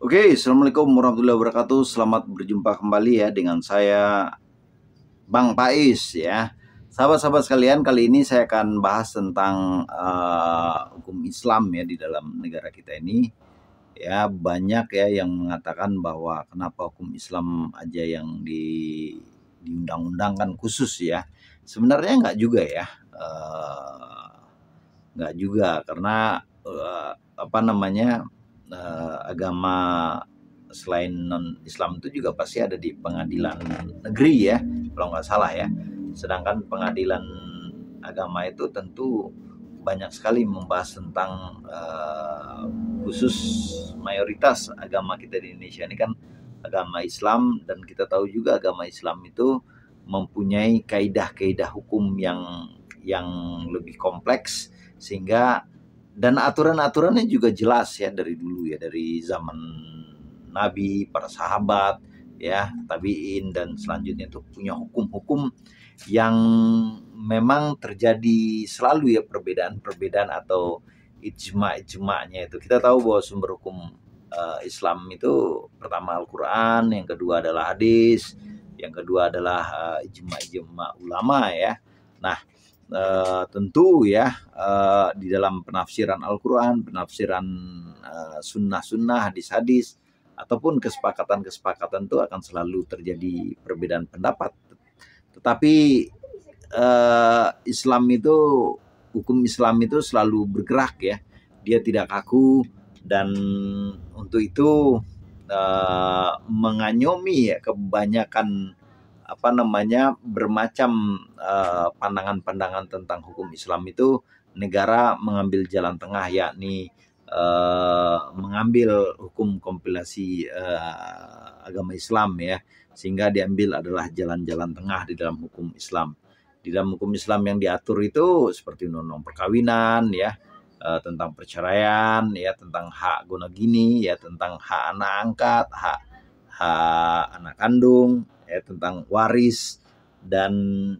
Oke, okay, Assalamualaikum warahmatullahi wabarakatuh. Selamat berjumpa kembali ya dengan saya Bang Pais ya. Sahabat-sahabat sekalian, kali ini saya akan bahas tentang uh, hukum Islam ya di dalam negara kita ini. Ya, banyak ya yang mengatakan bahwa kenapa hukum Islam aja yang di diundang-undangkan khusus ya. Sebenarnya nggak juga ya. Uh, nggak juga karena uh, apa namanya? uh, agama selain non Islam itu juga pasti ada di pengadilan negeri ya kalau nggak salah ya sedangkan pengadilan agama itu tentu banyak sekali membahas tentang uh, khusus mayoritas agama kita di Indonesia ini kan agama Islam dan kita tahu juga agama Islam itu mempunyai kaidah-kaidah hukum yang yang lebih kompleks sehingga dan aturan-aturannya juga jelas ya dari dulu ya dari zaman nabi para sahabat ya tabiin dan selanjutnya itu punya hukum-hukum yang memang terjadi selalu ya perbedaan-perbedaan atau ijma-ijmanya itu kita tahu bahwa sumber hukum uh, Islam itu pertama Al-Qur'an yang kedua adalah hadis yang kedua adalah uh, ijma-ijma ulama ya nah uh, tentu ya uh, di dalam penafsiran Al-Quran, penafsiran uh, sunnah-sunnah, hadis-hadis, ataupun kesepakatan-kesepakatan itu akan selalu terjadi perbedaan pendapat. Tetapi uh, Islam itu hukum Islam itu selalu bergerak ya, dia tidak kaku dan untuk itu uh, menganyomi ya kebanyakan apa namanya bermacam eh, pandangan-pandangan uh, tentang hukum Islam itu negara mengambil jalan tengah yakni uh, mengambil hukum kompilasi uh, agama Islam ya sehingga diambil adalah jalan-jalan tengah di dalam hukum Islam di dalam hukum Islam yang diatur itu seperti undang-undang perkawinan ya uh, tentang perceraian ya tentang hak guna gini ya tentang hak anak angkat hak hak anak kandung ya tentang waris dan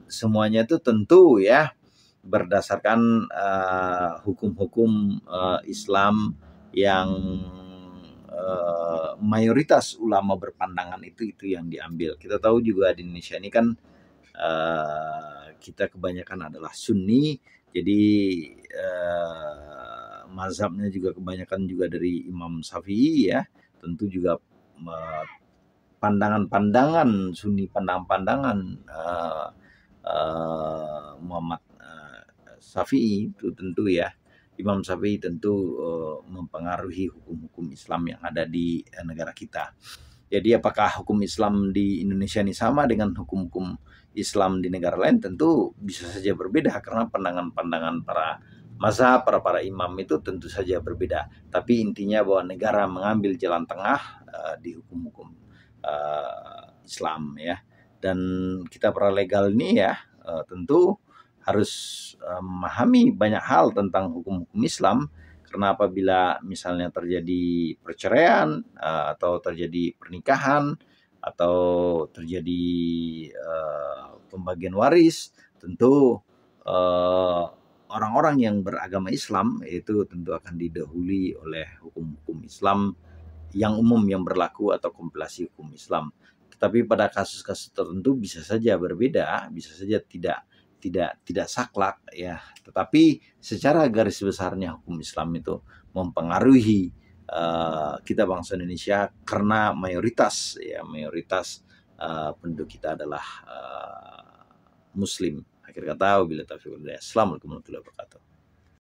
semuanya itu tentu ya berdasarkan eh, hukum-hukum uh, uh, Islam yang uh, mayoritas ulama berpandangan itu itu yang diambil. Kita tahu juga di Indonesia ini kan uh, kita kebanyakan adalah Sunni, jadi uh, mazhabnya juga kebanyakan juga dari Imam Syafi'i ya, tentu juga uh, pandangan-pandangan Sunni, pandangan-pandangan uh, eh, uh, eh, Muhammad uh, Syafi'i itu tentu ya Imam Syafi'i tentu uh, mempengaruhi hukum-hukum Islam yang ada di uh, negara kita. Jadi apakah hukum Islam di Indonesia ini sama dengan hukum-hukum Islam di negara lain? Tentu bisa saja berbeda karena pandangan-pandangan para mazhab, para para imam itu tentu saja berbeda. Tapi intinya bahwa negara mengambil jalan tengah uh, di hukum-hukum uh, Islam ya dan kita legal ini ya uh, tentu harus uh, memahami banyak hal tentang hukum-hukum Islam karena apabila misalnya terjadi perceraian uh, atau terjadi pernikahan atau terjadi uh, pembagian waris tentu uh, orang-orang yang beragama Islam itu tentu akan didahului oleh hukum-hukum Islam yang umum yang berlaku atau kompilasi hukum Islam. Tetapi pada kasus-kasus tertentu bisa saja berbeda, bisa saja tidak tidak tidak saklak ya. Tetapi secara garis besarnya hukum Islam itu mempengaruhi uh, kita bangsa Indonesia karena mayoritas ya mayoritas uh, penduduk kita adalah uh, muslim. Akhir kata, wabillahi taufiq Assalamualaikum warahmatullahi wabarakatuh.